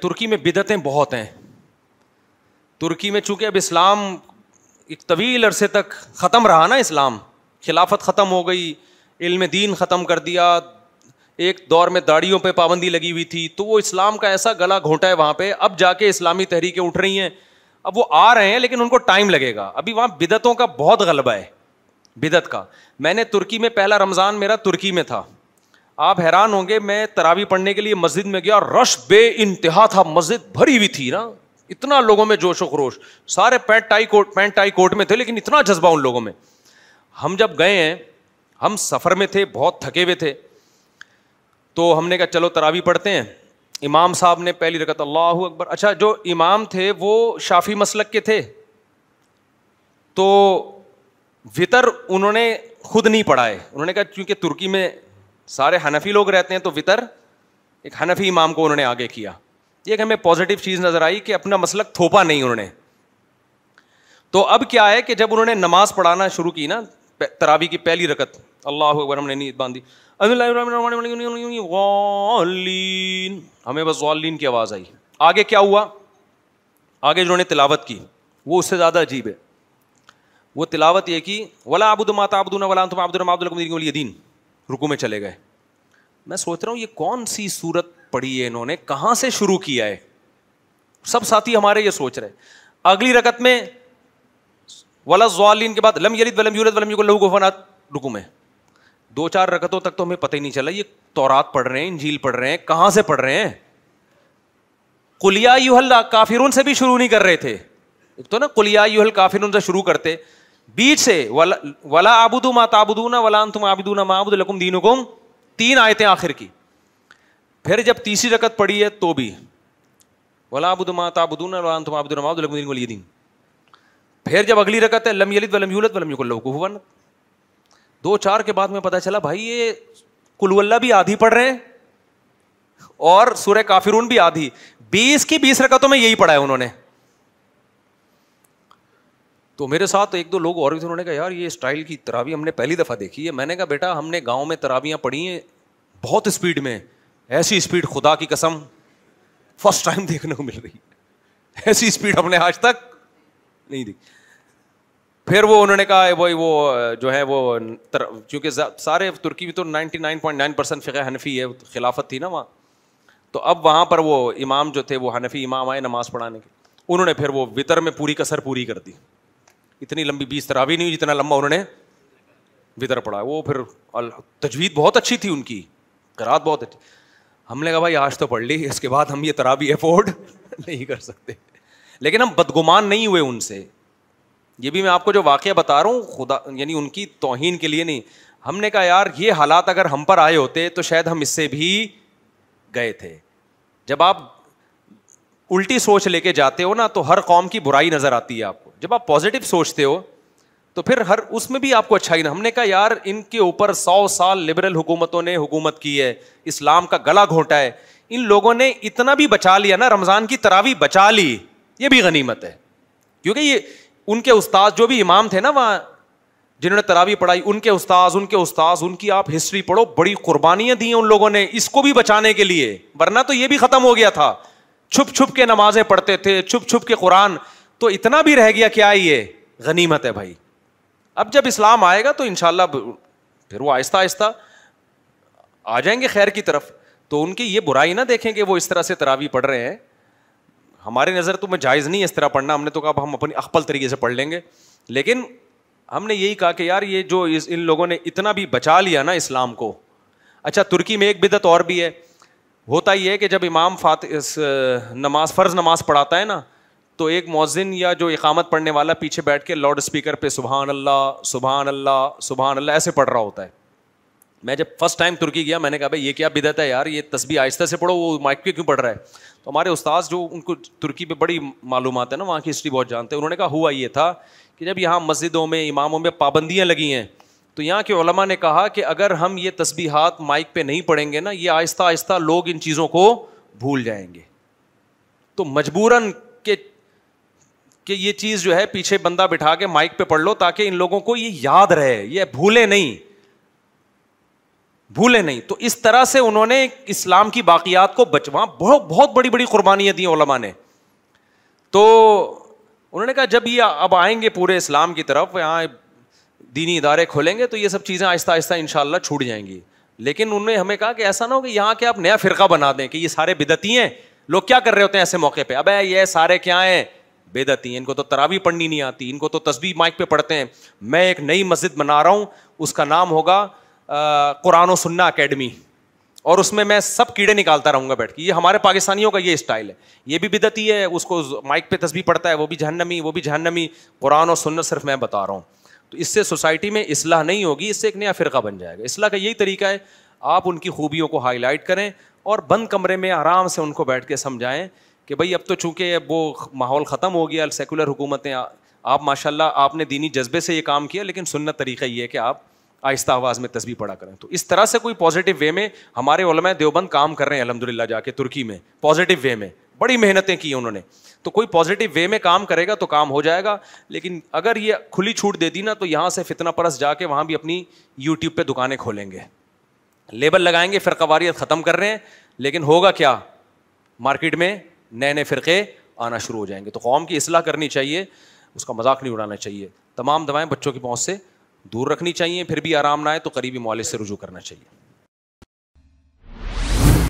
तुर्की में बिदतें बहुत हैं तुर्की में चूंकि अब इस्लाम एक तवील अरसे तक ख़त्म रहा ना इस्लाम खिलाफत ख़त्म हो गई इल्म दीन ख़त्म कर दिया एक दौर में दाढ़ियों पे पाबंदी लगी हुई थी तो वो इस्लाम का ऐसा गला घोंटा है वहाँ पे अब जाके इस्लामी तहरीकें उठ रही हैं अब वो आ रहे हैं लेकिन उनको टाइम लगेगा अभी वहाँ बिदतों का बहुत गलबा है बिदत का मैंने तुर्की में पहला रमज़ान मेरा तुर्की में था आप हैरान होंगे मैं तरावी पढ़ने के लिए मस्जिद में गया रश बे इंतहा था मस्जिद भरी हुई थी ना इतना लोगों में जोश खरोश सारे pant tie coat pant tie coat में थे लेकिन इतना जज्बा उन लोगों में हम जब गए हैं हम सफ़र में थे बहुत थके हुए थे तो हमने कहा चलो तरावी पढ़ते हैं इमाम साहब ने पहली रकत अल्लाह अकबर अच्छा जो इमाम थे वो शाफ़ी मसलक के थे तो वितर उन्होंने खुद नहीं पढ़ाए उन्होंने कहा क्योंकि तुर्की में सारे हनफी लोग रहते हैं तो वितर एक हनफी इमाम को उन्होंने आगे किया एक हमें पॉजिटिव चीज़ नज़र आई कि अपना मसलक थोपा नहीं उन्होंने तो अब क्या है कि जब उन्होंने नमाज पढ़ाना शुरू की ना तरावी की पहली रकत अल्लाह अकबर हमने नींद बांधी हमें बस वालीन की आवाज़ आई आगे क्या हुआ आगे जिन्होंने तिलावत की वो उससे ज़्यादा अजीब है वो तिलावत ये की वला अबुद माता अबुदना अब्दुल रुकू में चले गए मैं सोच रहा हूँ ये कौन सी सूरत पढ़ी है इन्होंने कहाँ से शुरू किया है सब साथी हमारे ये सोच रहे अगली रकत में वला जवालीन के बाद लम यलिद वलम यूरत वलम युगल गुफनात रुकू में दो चार रकतों तक तो हमें पता ही नहीं चला ये तोरात पढ़ रहे हैं इंजील पढ़ रहे हैं कहाँ से पढ़ रहे हैं कुलिया यूहल काफिर से भी शुरू नहीं कर रहे थे एक तो ना कुलिया यूहल काफिर से शुरू करते बीच से वला आबुदू मा ताबुदू ना वला तुम आबिदू ना माबुद तीन आयतें आखिर की फिर जब तीसरी रकत पड़ी है तो भी वलाबुदमा ताबुदून तुम आबुदीन वलीदीन फिर जब अगली रकत है लम यलिद वलम यूलत वलम युकुल्लकुवन दो चार के बाद में पता चला भाई ये कुलवल्ला भी आधी पढ़ रहे हैं और सूर्य काफिरून भी आधी बीस की बीस रकतों में यही पढ़ा है उन्होंने तो मेरे साथ एक दो लोग और भी थे उन्होंने कहा यार ये स्टाइल की तरावी हमने पहली दफ़ा देखी है मैंने कहा बेटा हमने गांव में तरावियाँ पढ़ी हैं बहुत स्पीड में ऐसी स्पीड खुदा की कसम फर्स्ट टाइम देखने को मिल रही है ऐसी स्पीड हमने आज तक नहीं देखी फिर वो उन्होंने कहा भाई वो जो है वो क्योंकि सारे तुर्की भी तो 99.9 परसेंट फ़िका हनफी है खिलाफत थी ना वहाँ तो अब वहाँ पर वो इमाम जो थे वो हनफी इमाम आए नमाज़ पढ़ाने के उन्होंने फिर वो वितर में पूरी कसर पूरी कर दी इतनी लंबी बीस तरावी नहीं हुई जितना लंबा उन्होंने वितर पढ़ा वो फिर तजवीद बहुत अच्छी थी उनकी रात बहुत अच्छी हमने कहा भाई आज तो पढ़ ली इसके बाद हम ये तरा भी अफोर्ड नहीं कर सकते लेकिन हम बदगुमान नहीं हुए उनसे ये भी मैं आपको जो वाक्य बता रहा हूँ खुदा यानी उनकी तोहन के लिए नहीं हमने कहा यार ये हालात अगर हम पर आए होते तो शायद हम इससे भी गए थे जब आप उल्टी सोच लेके जाते हो ना तो हर कौम की बुराई नज़र आती है आपको जब आप पॉजिटिव सोचते हो तो फिर हर उसमें भी आपको अच्छा ही ना हमने कहा यार इनके ऊपर सौ साल लिबरल हुकूमतों ने हुकूमत की है इस्लाम का गला घोटा है इन लोगों ने इतना भी बचा लिया ना रमज़ान की तरावी बचा ली ये भी गनीमत है क्योंकि ये उनके उस्ताद जो भी इमाम थे ना वहाँ जिन्होंने तरावी पढ़ाई उनके उस्ताद उनके उस्ताद उनकी आप हिस्ट्री पढ़ो बड़ी कुर्बानियाँ दी उन लोगों ने इसको भी बचाने के लिए वरना तो ये भी ख़त्म हो गया था छुप छुप के नमाज़ें पढ़ते थे छुप छुप के कुरान तो इतना भी रह गया क्या ये गनीमत है भाई अब जब इस्लाम आएगा तो इनशाला फिर वो आहिस्ता आहिस्ता आ जाएंगे खैर की तरफ तो उनकी ये बुराई ना देखें कि वो इस तरह से तरावी पढ़ रहे हैं हमारी नज़र तो में जायज़ नहीं है इस तरह पढ़ना हमने तो कहा हम अपनी अखपल तरीके से पढ़ लेंगे लेकिन हमने यही कहा कि यार ये जो इस इन लोगों ने इतना भी बचा लिया ना इस्लाम को अच्छा तुर्की में एक बिदत और भी है होता ही है कि जब इमाम फात इस नमाज फ़र्ज़ नमाज पढ़ाता है ना तो एक मौजिन या जो इकामत पढ़ने वाला पीछे बैठ के लाउड स्पीकर पे सुबहान अल्लाह सुबहान अल्लाह सुबहान अल्लाह ऐसे पढ़ रहा होता है मैं जब फर्स्ट टाइम तुर्की गया मैंने कहा भाई ये क्या बिदत है यार ये तस्वीर आहिस्ता से पढ़ो वो माइक पे क्यों पढ़ रहा है तो हमारे उस्ताद जो उनको तुर्की पे बड़ी मालूम है ना वहाँ की हिस्ट्री बहुत जानते हैं उन्होंने कहा हुआ ये था कि जब यहाँ मस्जिदों में इमामों में पाबंदियाँ लगी हैं तो यहाँ के ओलमा ने कहा कि अगर हम ये तस्बीहात माइक पर नहीं पढ़ेंगे ना ये आहिस्ता आहिस्ता लोग इन चीज़ों को भूल जाएंगे तो मजबूरन कि ये चीज़ जो है पीछे बंदा बिठा के माइक पे पढ़ लो ताकि इन लोगों को ये याद रहे ये भूले नहीं भूले नहीं तो इस तरह से उन्होंने इस्लाम की बाकियात को बचवा बहुत बहुत बड़ी बड़ी कुर्बानियां दी ओलमा ने तो उन्होंने कहा जब ये अब आएंगे पूरे इस्लाम की तरफ यहाँ दीनी इदारे खोलेंगे तो ये सब चीज़ें आहिस्ता आहिस्ता इन छूट जाएंगी लेकिन उन्होंने हमें कहा कि ऐसा ना हो कि यहाँ के आप नया फ़िरका बना दें कि ये सारे बिदती हैं लोग क्या कर रहे होते हैं ऐसे मौके पर अब ये सारे क्या हैं बेदती इनको तो तरावी पढ़नी नहीं आती इनको तो तस्बी माइक पे पढ़ते हैं मैं एक नई मस्जिद बना रहा हूँ उसका नाम होगा कुरान सुन्ना अकेडमी और उसमें मैं सब कीड़े निकालता रहूंगा बैठ के ये हमारे पाकिस्तानियों का ये स्टाइल है ये भी बिदती है उसको माइक पे तस्बी पढ़ता है वो भी जहनमी वो भी जहनमी कुरान और सुन्नत सिर्फ मैं बता रहा हूँ तो इससे सोसाइटी में इसलाह नहीं होगी इससे एक नया फ़िरका बन जाएगा इसलाह का यही तरीका है आप उनकी खूबियों को हाईलाइट करें और बंद कमरे में आराम से उनको बैठ के समझाएं कि भाई अब तो चूंकि वो माहौल ख़त्म हो गया सेकुलर हुकूमतें आप माशाल्लाह आपने दीनी जज्बे से ये काम किया लेकिन सुनना तरीका ये है कि आप आहिस्ता आवाज़ में तस्वीर पड़ा करें तो इस तरह से कोई पॉजिटिव वे में हमारे उलमा देवबंद काम कर रहे हैं अलहमदिल्ला जाके तुर्की में पॉजिटिव वे में बड़ी मेहनतें की उन्होंने तो कोई पॉजिटिव वे में काम करेगा तो काम हो जाएगा लेकिन अगर ये खुली छूट दे दी ना तो यहाँ से फितना परस जाके वहाँ भी अपनी यूट्यूब पर दुकानें खोलेंगे लेबल लगाएंगे फिरकवारीत ख़त्म कर रहे हैं लेकिन होगा क्या मार्केट में नए नए फ़िरक़े आना शुरू हो जाएंगे तो कौम की असलाह करनी चाहिए उसका मजाक नहीं उड़ाना चाहिए तमाम दवाएँ बच्चों की पहुँच से दूर रखनी चाहिए फिर भी आराम ना आए तो करीबी मालिज से रुजू करना चाहिए